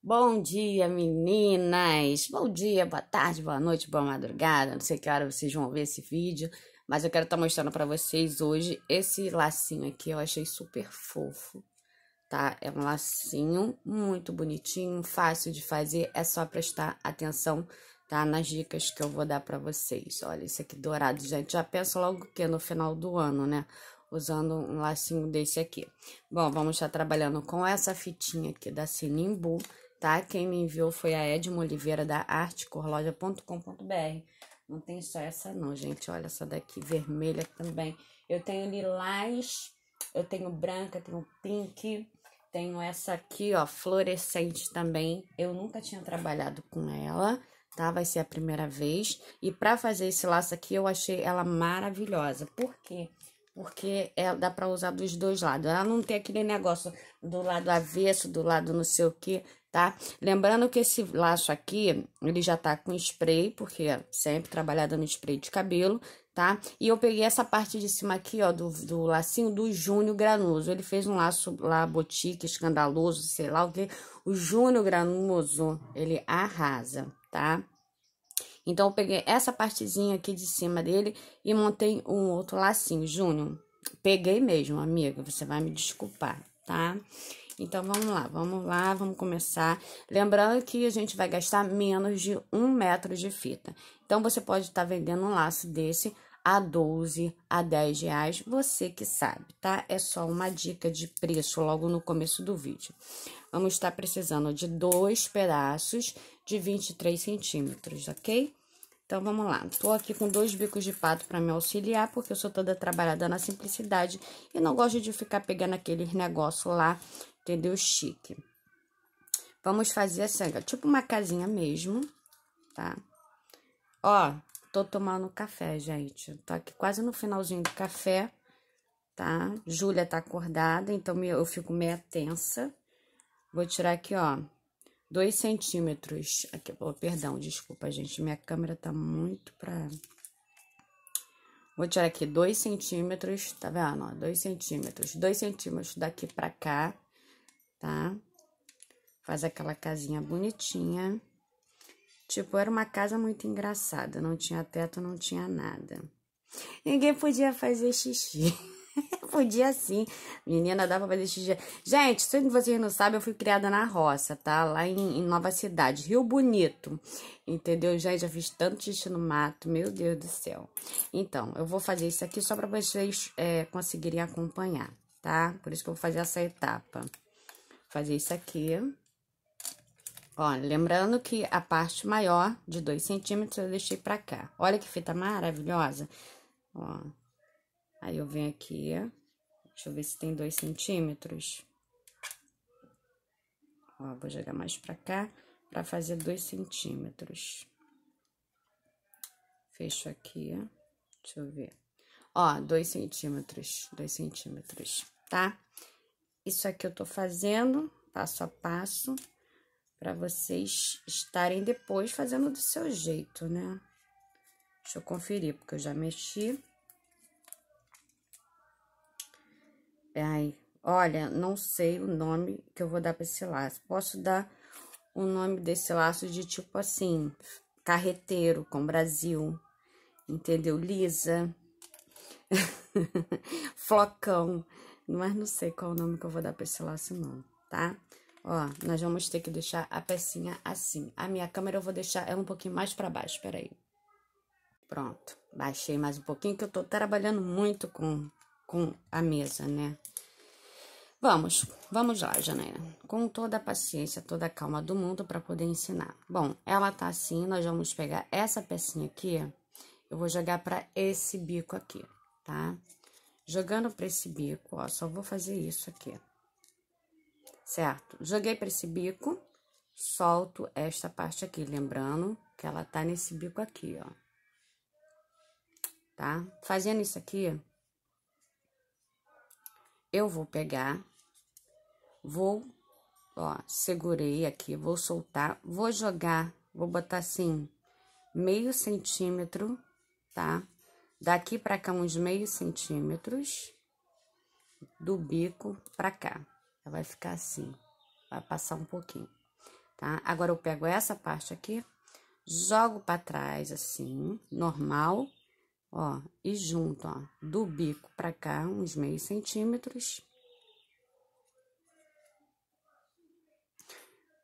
Bom dia, meninas! Bom dia, boa tarde, boa noite, boa madrugada. Não sei que hora vocês vão ver esse vídeo, mas eu quero estar tá mostrando para vocês hoje esse lacinho aqui. Eu achei super fofo, tá? É um lacinho muito bonitinho, fácil de fazer. É só prestar atenção, tá? Nas dicas que eu vou dar para vocês. Olha, isso aqui dourado, gente. Já penso logo que é no final do ano, né? usando um lacinho desse aqui. Bom, vamos estar tá trabalhando com essa fitinha aqui da Sinimbu, tá? Quem me enviou foi a Edma Oliveira da artecorloja.com.br. Não tem só essa não, gente. Olha essa daqui vermelha também. Eu tenho lilás, eu tenho branca, tenho pink, tenho essa aqui, ó, fluorescente também. Eu nunca tinha trabalhado com ela, tá? Vai ser a primeira vez. E para fazer esse laço aqui, eu achei ela maravilhosa. Por quê? Porque porque é, dá para usar dos dois lados. Ela não tem aquele negócio do lado avesso, do lado não sei o que, tá? Lembrando que esse laço aqui, ele já tá com spray, porque é sempre trabalhada no spray de cabelo, tá? E eu peguei essa parte de cima aqui, ó, do, do lacinho do Júnior Granoso. Ele fez um laço lá, botique, escandaloso, sei lá o que. O Júnior Granoso, ele arrasa, Tá? Então, eu peguei essa partezinha aqui de cima dele e montei um outro lacinho. Júnior, peguei mesmo, amiga, você vai me desculpar, tá? Então, vamos lá, vamos lá, vamos começar. Lembrando que a gente vai gastar menos de um metro de fita. Então, você pode estar tá vendendo um laço desse a 12, a 10 reais, você que sabe, tá? É só uma dica de preço logo no começo do vídeo. Vamos estar precisando de dois pedaços de 23 centímetros, ok? Então, vamos lá. Tô aqui com dois bicos de pato para me auxiliar, porque eu sou toda trabalhada na simplicidade e não gosto de ficar pegando aqueles negócio lá, entendeu? Chique. Vamos fazer assim, ó, tipo uma casinha mesmo, tá? Ó, tô tomando café, gente. Tô aqui quase no finalzinho do café, tá? Júlia tá acordada, então eu fico meia tensa. Vou tirar aqui, ó, 2 centímetros. Aqui, oh, perdão, desculpa, gente. Minha câmera tá muito pra. Vou tirar aqui 2 centímetros, tá vendo? 2 centímetros. 2 centímetros daqui pra cá, tá? Faz aquela casinha bonitinha. Tipo, era uma casa muito engraçada. Não tinha teto, não tinha nada. Ninguém podia fazer xixi. Podia sim. Menina, dava pra fazer xixi. Gente, se vocês não sabem, eu fui criada na roça, tá? Lá em, em Nova Cidade, Rio Bonito. Entendeu? Já, já fiz tanto xixi no mato, meu Deus do céu. Então, eu vou fazer isso aqui só pra vocês é, conseguirem acompanhar, tá? Por isso que eu vou fazer essa etapa. Vou fazer isso aqui. Ó, lembrando que a parte maior de 2 centímetros eu deixei pra cá. Olha que fita maravilhosa. Ó. Aí eu venho aqui, deixa eu ver se tem dois centímetros. Ó, vou jogar mais pra cá, pra fazer dois centímetros. Fecho aqui, deixa eu ver. Ó, dois centímetros, dois centímetros, tá? Isso aqui eu tô fazendo passo a passo, pra vocês estarem depois fazendo do seu jeito, né? Deixa eu conferir, porque eu já mexi. Ai, olha, não sei o nome que eu vou dar para esse laço. Posso dar o nome desse laço de tipo assim, carreteiro com Brasil, entendeu? Lisa, flocão, mas não sei qual o nome que eu vou dar para esse laço não, tá? Ó, nós vamos ter que deixar a pecinha assim. A minha câmera eu vou deixar ela um pouquinho mais para baixo, peraí. Pronto, baixei mais um pouquinho que eu tô trabalhando muito com com a mesa, né? Vamos, vamos lá, Janaína. Com toda a paciência, toda a calma do mundo para poder ensinar. Bom, ela tá assim, nós vamos pegar essa pecinha aqui, eu vou jogar para esse bico aqui, tá? Jogando para esse bico, ó, só vou fazer isso aqui. Certo? Joguei para esse bico, solto esta parte aqui, lembrando que ela tá nesse bico aqui, ó. Tá? Fazendo isso aqui, eu vou pegar, vou, ó, segurei aqui, vou soltar, vou jogar, vou botar assim, meio centímetro, tá? Daqui pra cá, uns meio centímetros, do bico pra cá. Vai ficar assim, vai passar um pouquinho, tá? Agora, eu pego essa parte aqui, jogo pra trás, assim, normal, ó, e junto, ó, do bico para cá, uns meios centímetros.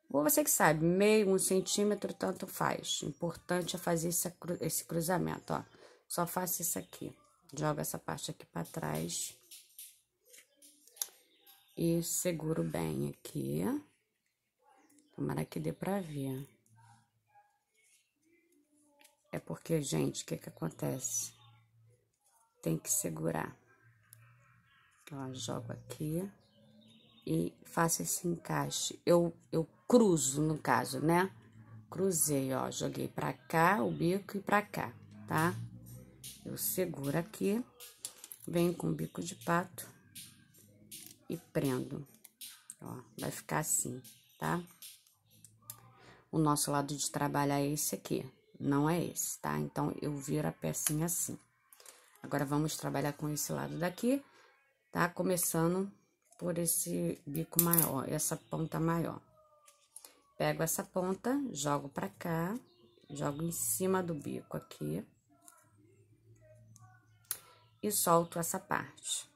Ou você que sabe, meio, um centímetro, tanto faz. Importante é fazer esse, cru, esse cruzamento, ó. Só faça isso aqui. Joga essa parte aqui para trás. E seguro bem aqui. Tomara que dê pra ver. É porque, gente, o que que acontece? tem que segurar. Então, jogo aqui e faço esse encaixe. Eu, eu cruzo, no caso, né? Cruzei, ó, joguei pra cá o bico e pra cá, tá? Eu seguro aqui, venho com o bico de pato e prendo. Ó, vai ficar assim, tá? O nosso lado de trabalhar é esse aqui, não é esse, tá? Então, eu viro a pecinha assim. Agora, vamos trabalhar com esse lado daqui, tá? Começando por esse bico maior, essa ponta maior. Pego essa ponta, jogo pra cá, jogo em cima do bico aqui. E solto essa parte.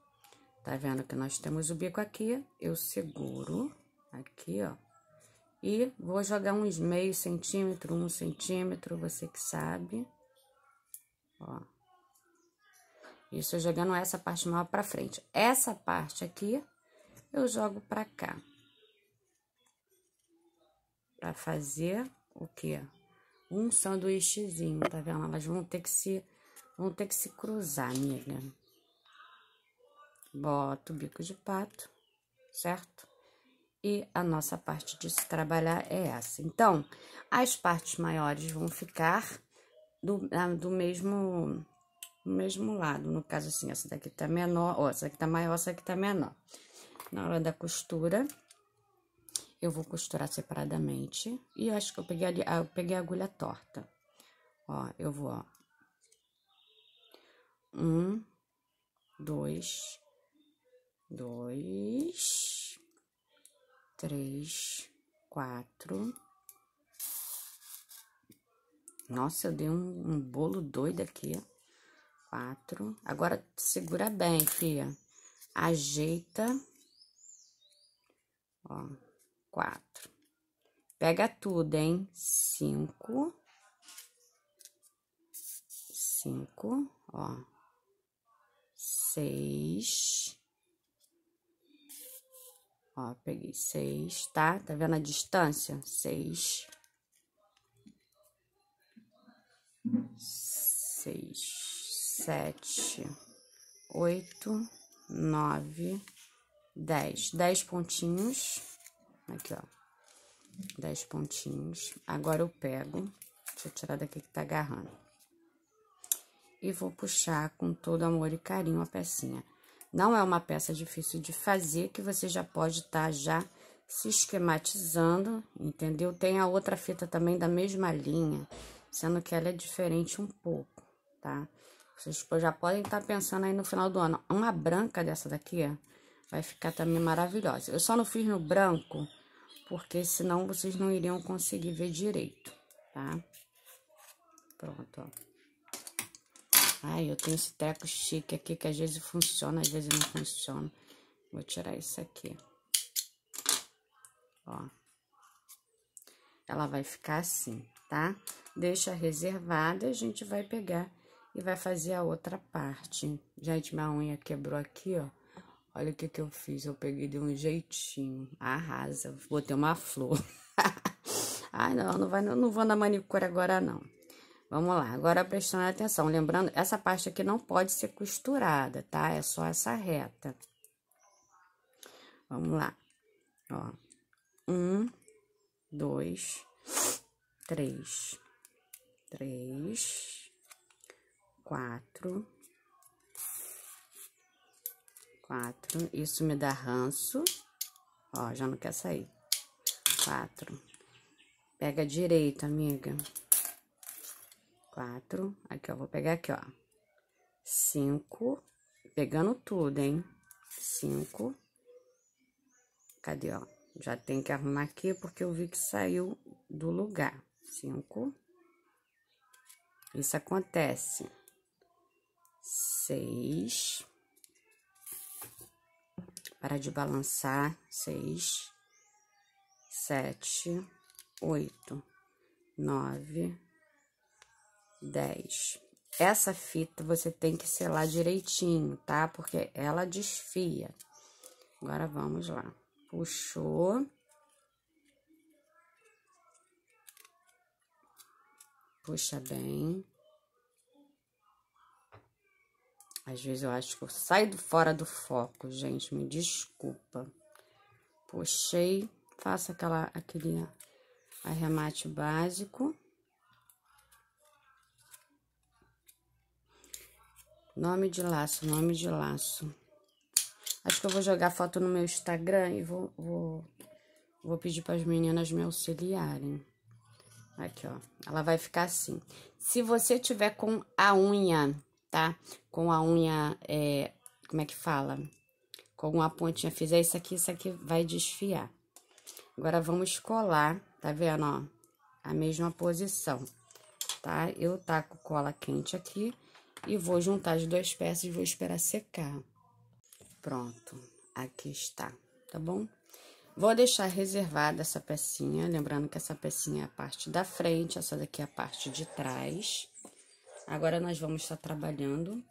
Tá vendo que nós temos o bico aqui, eu seguro aqui, ó. E vou jogar uns meio centímetro, um centímetro, você que sabe. Ó. Eu jogando essa parte maior para frente. Essa parte aqui, eu jogo para cá. Para fazer o quê? Um sanduíchezinho, tá vendo? Elas vão ter que se, vão ter que se cruzar, amiga. Bota o bico de pato, certo? E a nossa parte de se trabalhar é essa. Então, as partes maiores vão ficar do, ah, do mesmo mesmo lado. No caso, assim, essa daqui tá menor, ó, essa aqui tá maior, essa aqui tá menor. Na hora da costura, eu vou costurar separadamente. E acho que eu peguei, ali, ah, eu peguei a agulha torta. Ó, eu vou, ó. Um, dois, dois, três, quatro. Nossa, eu dei um, um bolo doido aqui quatro. Agora, segura bem, fia. Ajeita. Ó, quatro. Pega tudo, hein? Cinco. Cinco, ó. Seis. Ó, peguei seis, tá? Tá vendo a distância? Seis. Seis sete, oito, nove, dez. Dez pontinhos. Aqui, ó. Dez pontinhos. Agora eu pego. Deixa eu tirar daqui que tá agarrando. E vou puxar com todo amor e carinho a pecinha. Não é uma peça difícil de fazer, que você já pode estar tá já se esquematizando, entendeu? Tem a outra fita também da mesma linha, sendo que ela é diferente um pouco, tá? Vocês tipo, já podem estar tá pensando aí no final do ano. Uma branca dessa daqui vai ficar também maravilhosa. Eu só não fiz no branco, porque senão vocês não iriam conseguir ver direito, tá? Pronto, ó. Ai, eu tenho esse treco chique aqui que às vezes funciona, às vezes não funciona. Vou tirar isso aqui. Ó. Ela vai ficar assim, tá? Deixa reservada, a gente vai pegar e vai fazer a outra parte. Gente, minha unha quebrou aqui, ó. Olha o que que eu fiz, eu peguei de um jeitinho, arrasa, botei uma flor. Ai, não, não, vai, não vou na manicure agora, não. Vamos lá, agora prestando atenção. Lembrando, essa parte aqui não pode ser costurada, tá? É só essa reta. Vamos lá. Ó. Um, dois, três. Três quatro. Quatro. Isso me dá ranço. Ó, já não quer sair. Quatro. Pega direito, amiga. Quatro. Aqui, ó, vou pegar aqui, ó. Cinco. Pegando tudo, hein? Cinco. Cadê, ó? Já tem que arrumar aqui, porque eu vi que saiu do lugar. Cinco. Isso acontece seis. Para de balançar, seis, sete, oito, nove, dez. Essa fita você tem que selar direitinho, tá? Porque ela desfia. Agora vamos lá. Puxou. Puxa bem. Às vezes eu acho que eu saio fora do foco, gente, me desculpa. Puxei, faço aquela, aquele arremate básico. Nome de laço, nome de laço. Acho que eu vou jogar foto no meu Instagram e vou, vou, vou pedir para as meninas me auxiliarem. Aqui, ó. Ela vai ficar assim. Se você tiver com a unha tá? Com a unha, é, como é que fala? Com uma pontinha, fizer isso aqui, isso aqui vai desfiar. Agora, vamos colar, tá vendo, ó? A mesma posição, tá? Eu taco cola quente aqui e vou juntar as duas peças e vou esperar secar. Pronto, aqui está, tá bom? Vou deixar reservada essa pecinha, lembrando que essa pecinha é a parte da frente, essa daqui é a parte de trás, Agora, nós vamos estar trabalhando,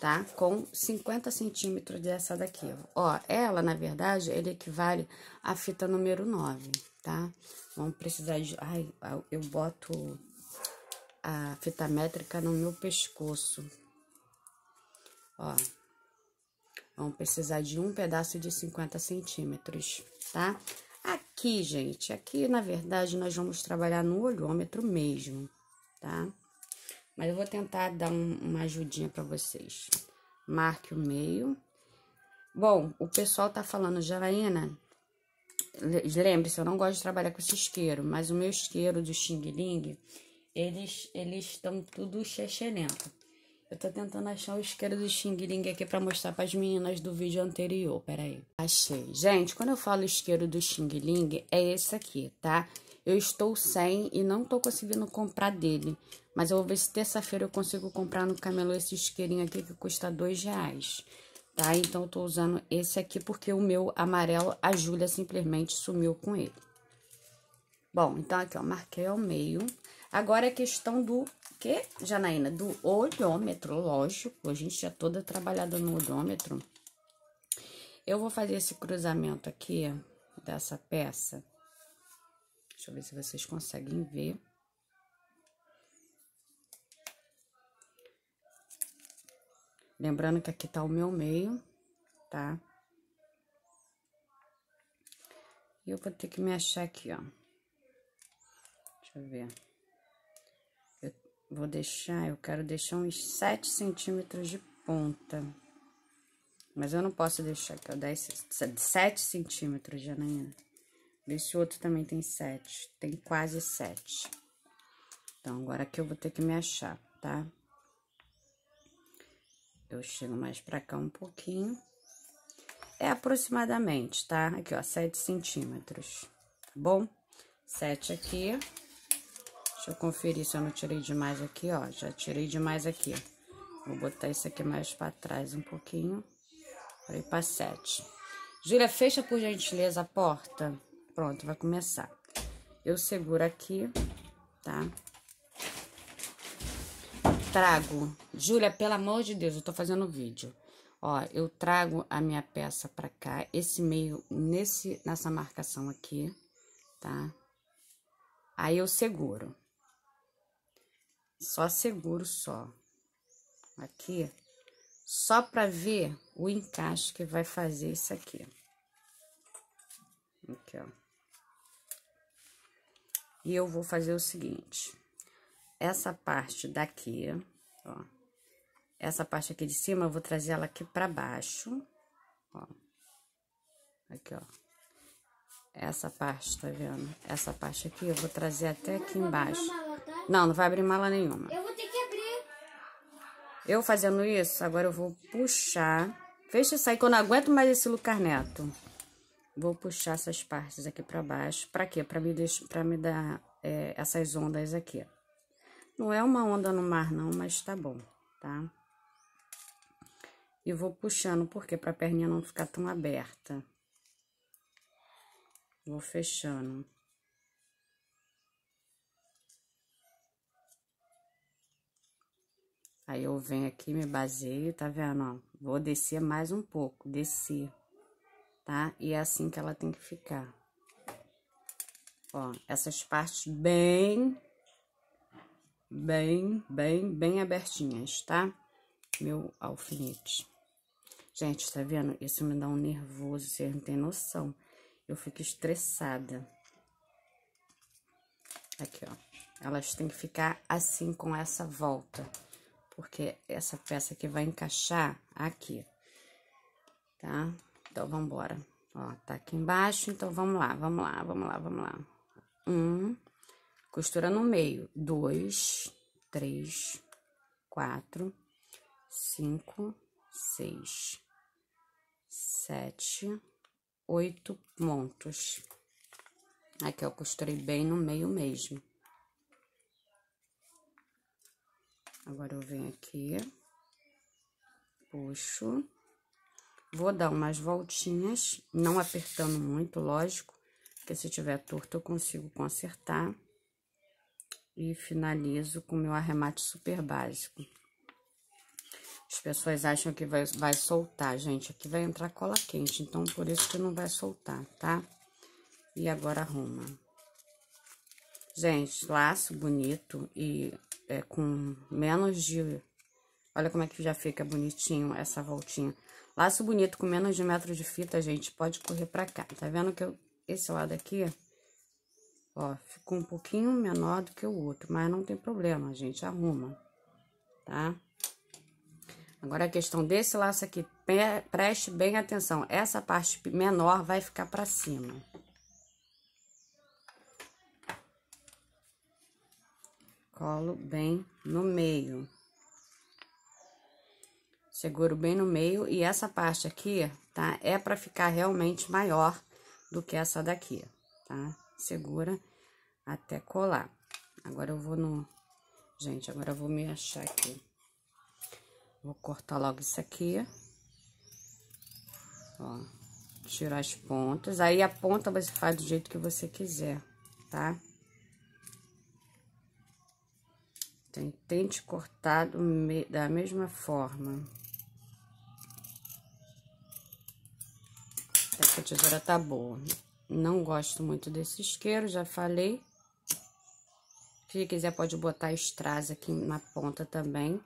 tá? Com 50 centímetros dessa daqui, ó. ó. ela, na verdade, ele equivale à fita número 9, tá? Vamos precisar de... Ai, eu boto a fita métrica no meu pescoço. Ó. Vamos precisar de um pedaço de 50 centímetros, tá? Aqui, gente, aqui, na verdade, nós vamos trabalhar no olhômetro mesmo, tá? Tá? Mas eu vou tentar dar um, uma ajudinha para vocês. Marque o meio. Bom, o pessoal tá falando, Janaína, lembre-se, eu não gosto de trabalhar com esse isqueiro, mas o meu isqueiro do Xing Ling, eles estão tudo chechelento. Eu tô tentando achar o isqueiro do Xing Ling aqui para mostrar para as meninas do vídeo anterior. Pera aí. Achei. Gente, quando eu falo isqueiro do Xing Ling, é esse aqui, tá? Eu estou sem e não tô conseguindo comprar dele. Mas eu vou ver se terça-feira eu consigo comprar no camelô esse isqueirinho aqui que custa dois reais. Tá? Então, eu tô usando esse aqui porque o meu amarelo, a Júlia simplesmente sumiu com ele. Bom, então aqui, ó, marquei ao meio. Agora, a é questão do que, Janaína? Do olhômetro, lógico. A gente já toda trabalhada no olhômetro. Eu vou fazer esse cruzamento aqui dessa peça Deixa eu ver se vocês conseguem ver. Lembrando que aqui tá o meu meio, tá? E eu vou ter que me achar aqui, ó. Deixa eu ver. Eu vou deixar, eu quero deixar uns 7 centímetros de ponta. Mas eu não posso deixar aqui, ó, 10, 7 centímetros de Desse outro também tem sete, tem quase sete. Então, agora aqui eu vou ter que me achar, tá? Eu chego mais pra cá um pouquinho. É aproximadamente, tá? Aqui, ó, sete centímetros, tá bom? Sete aqui. Deixa eu conferir se eu não tirei demais aqui, ó. Já tirei demais aqui. Vou botar isso aqui mais pra trás um pouquinho. Pra ir pra sete. Júlia, fecha por gentileza a porta. Pronto, vai começar. Eu seguro aqui, tá? Trago. Júlia, pelo amor de Deus, eu tô fazendo vídeo. Ó, eu trago a minha peça pra cá, esse meio nesse, nessa marcação aqui, tá? Aí eu seguro. Só seguro só. Aqui, só pra ver o encaixe que vai fazer isso aqui. Aqui, ó. E eu vou fazer o seguinte, essa parte daqui, ó, essa parte aqui de cima, eu vou trazer ela aqui pra baixo, ó, aqui, ó. Essa parte, tá vendo? Essa parte aqui, eu vou trazer até aqui embaixo. Tá? Não, não vai abrir mala nenhuma. Eu vou ter que abrir. Eu fazendo isso, agora eu vou puxar. Fecha isso aí, que eu não aguento mais esse Lucarneto. Vou puxar essas partes aqui para baixo. Para quê? Para me, deixar, pra me dar é, essas ondas aqui. Não é uma onda no mar, não, mas tá bom, tá? E vou puxando, porque para a perninha não ficar tão aberta. Vou fechando. Aí eu venho aqui, me baseio, tá vendo? Ó? Vou descer mais um pouco, descer tá? E é assim que ela tem que ficar. Ó, essas partes bem, bem, bem, bem abertinhas, tá? Meu alfinete. Gente, tá vendo? Isso me dá um nervoso, vocês não tem noção. Eu fico estressada. Aqui, ó. Elas têm que ficar assim com essa volta. Porque essa peça aqui vai encaixar aqui, tá? Tá? Então, vamos embora. Ó, tá aqui embaixo, então vamos lá, vamos lá, vamos lá, vamos lá. Um, costura no meio, dois, três, quatro, cinco, seis, sete, oito pontos. Aqui eu costurei bem no meio mesmo. Agora eu venho aqui, puxo. Vou dar umas voltinhas, não apertando muito, lógico, porque se tiver torto eu consigo consertar. E finalizo com meu arremate super básico. As pessoas acham que vai, vai soltar, gente. Aqui vai entrar cola quente, então por isso que não vai soltar, tá? E agora arruma. Gente, laço bonito e é, com menos de... Olha como é que já fica bonitinho essa voltinha. Laço bonito com menos de um metro de fita, gente, pode correr pra cá. Tá vendo que eu, esse lado aqui, ó, ficou um pouquinho menor do que o outro, mas não tem problema, gente, arruma, tá? Agora, a questão desse laço aqui, preste bem atenção, essa parte menor vai ficar pra cima. Colo bem no meio. Seguro bem no meio e essa parte aqui, tá? É para ficar realmente maior do que essa daqui, tá? Segura até colar. Agora eu vou no... Gente, agora eu vou me achar aqui. Vou cortar logo isso aqui. Ó, tirar as pontas. Aí a ponta você faz do jeito que você quiser, tá? Tente cortar da mesma forma. Essa tesoura tá boa. Não gosto muito desse isqueiro, já falei. Se quiser, pode botar strass aqui na ponta também,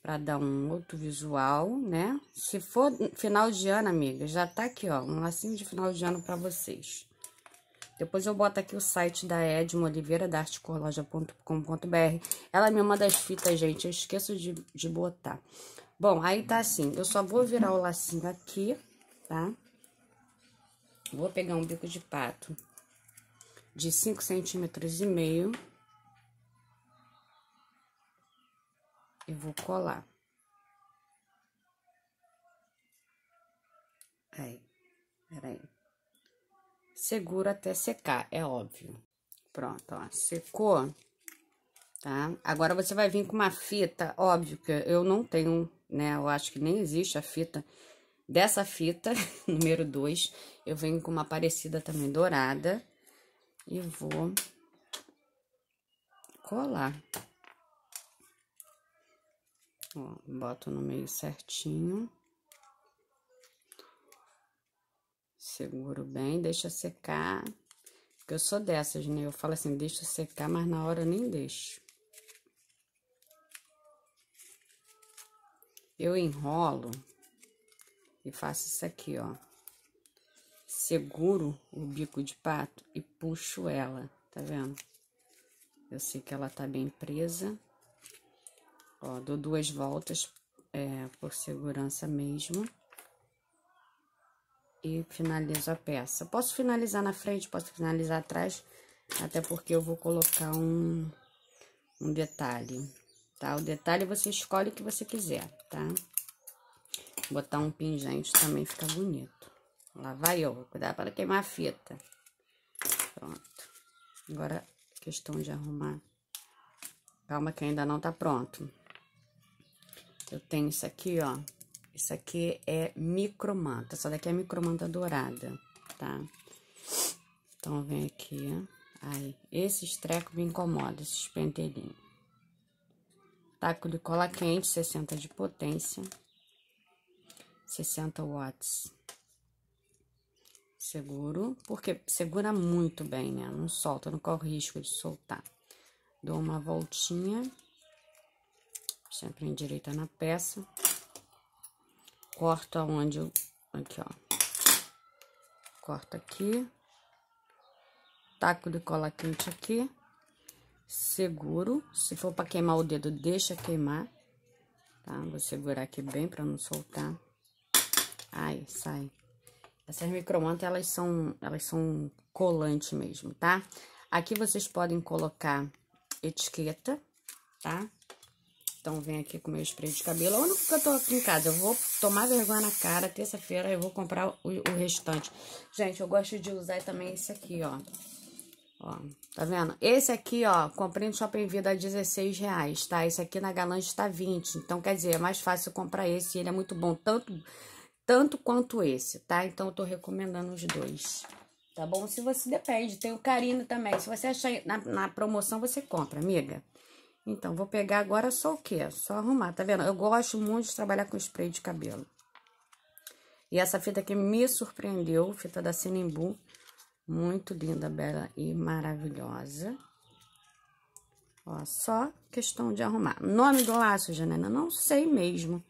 pra dar um outro visual, né? Se for final de ano, amiga, já tá aqui, ó, um lacinho de final de ano pra vocês. Depois eu boto aqui o site da Edmo Oliveira, da artecorloja.com.br. Ela me manda as fitas, gente, eu esqueço de, de botar. Bom, aí tá assim, eu só vou virar o lacinho aqui, tá? Vou pegar um bico de pato de 5 centímetros e meio. E vou colar. Aí, peraí. Segura até secar, é óbvio. Pronto, ó, secou, tá? Agora você vai vir com uma fita, óbvio que eu não tenho, né? Eu acho que nem existe a fita Dessa fita, número 2, eu venho com uma parecida também dourada e vou colar. Ó, boto no meio certinho. Seguro bem, deixa secar. Porque eu sou dessas, né? Eu falo assim, deixa secar, mas na hora eu nem deixo. Eu enrolo e faço isso aqui, ó. Seguro o bico de pato e puxo ela, tá vendo? Eu sei que ela tá bem presa. Ó, dou duas voltas é, por segurança mesmo. E finalizo a peça. Posso finalizar na frente, posso finalizar atrás, até porque eu vou colocar um, um detalhe, tá? O detalhe você escolhe o que você quiser, tá? Tá? Botar um pingente também fica bonito. Lá vai eu, cuidado para queimar a fita. Pronto. Agora, questão de arrumar. Calma que ainda não tá pronto. Eu tenho isso aqui, ó. Isso aqui é micromanta. Essa daqui é micromanta dourada, tá? Então, vem aqui. Aí, esses trecos me incomodam, esses pentelhinhos. Taco de cola quente, 60 de potência. 60 watts. Seguro, porque segura muito bem, né? Não solta, não corre risco de soltar. Dou uma voltinha, sempre endireita na peça. Corto aonde eu... Aqui, ó. Corto aqui. Taco de cola quente aqui. Seguro. Se for para queimar o dedo, deixa queimar tá? Vou segurar aqui bem para não soltar. Ai, sai. Essas micromantas, elas são, elas são colante mesmo, tá? Aqui vocês podem colocar etiqueta, tá? Então, vem aqui com meu spray de cabelo. ou é não que eu tô aqui em casa, eu vou tomar vergonha na cara. Terça-feira eu vou comprar o, o restante. Gente, eu gosto de usar também esse aqui, ó. Ó, tá vendo? Esse aqui, ó, comprei no Shopping Vida a 16 reais, tá? Esse aqui na Galange tá 20. Então, quer dizer, é mais fácil comprar esse. Ele é muito bom, tanto tanto quanto esse, tá? Então, eu tô recomendando os dois, tá bom? Se você depende, tem o Carina também. Se você achar na, na promoção, você compra, amiga. Então, vou pegar agora só o quê? Só arrumar, tá vendo? Eu gosto muito de trabalhar com spray de cabelo. E essa fita aqui me surpreendeu, fita da Sinimbu. Muito linda, bela e maravilhosa. Ó, só questão de arrumar. Nome do laço, Janena? Não sei mesmo.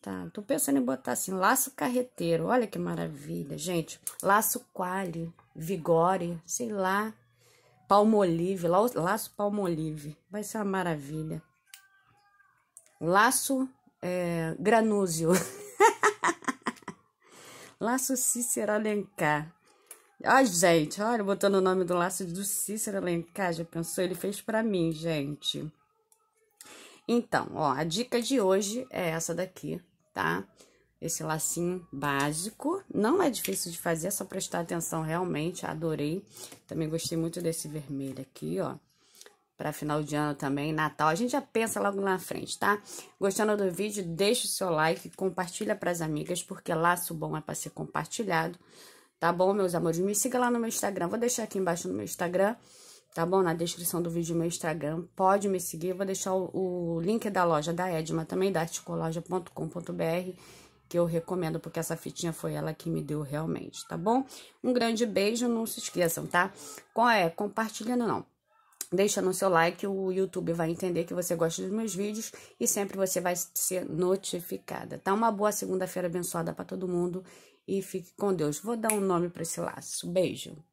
Tá, tô pensando em botar assim, laço carreteiro. Olha que maravilha, gente. Laço quali, vigore, sei lá. Palmolive, laço palmolive. Vai ser uma maravilha. Laço é, granúzio. laço Cícero Alencar. Ai, gente, olha, botando o nome do laço do Cícero Alencar, já pensou? Ele fez para mim, gente. Então, ó, a dica de hoje é essa daqui, tá? Esse lacinho básico, não é difícil de fazer, é só prestar atenção realmente, adorei. Também gostei muito desse vermelho aqui, ó para final de ano também, Natal. A gente já pensa logo na frente, tá? Gostando do vídeo, deixa o seu like, compartilha para as amigas, porque laço bom é para ser compartilhado. Tá bom, meus amores? Me siga lá no meu Instagram. Vou deixar aqui embaixo no meu Instagram tá bom? Na descrição do vídeo meu Instagram. Pode me seguir, vou deixar o, o link da loja da Edma também, da articoloja.com.br, que eu recomendo, porque essa fitinha foi ela que me deu realmente, tá bom? Um grande beijo, não se esqueçam, tá? qual é, compartilhando não. Deixando no seu like, o YouTube vai entender que você gosta dos meus vídeos e sempre você vai ser notificada, tá? Uma boa segunda-feira abençoada para todo mundo e fique com Deus. Vou dar um nome para esse laço. Beijo.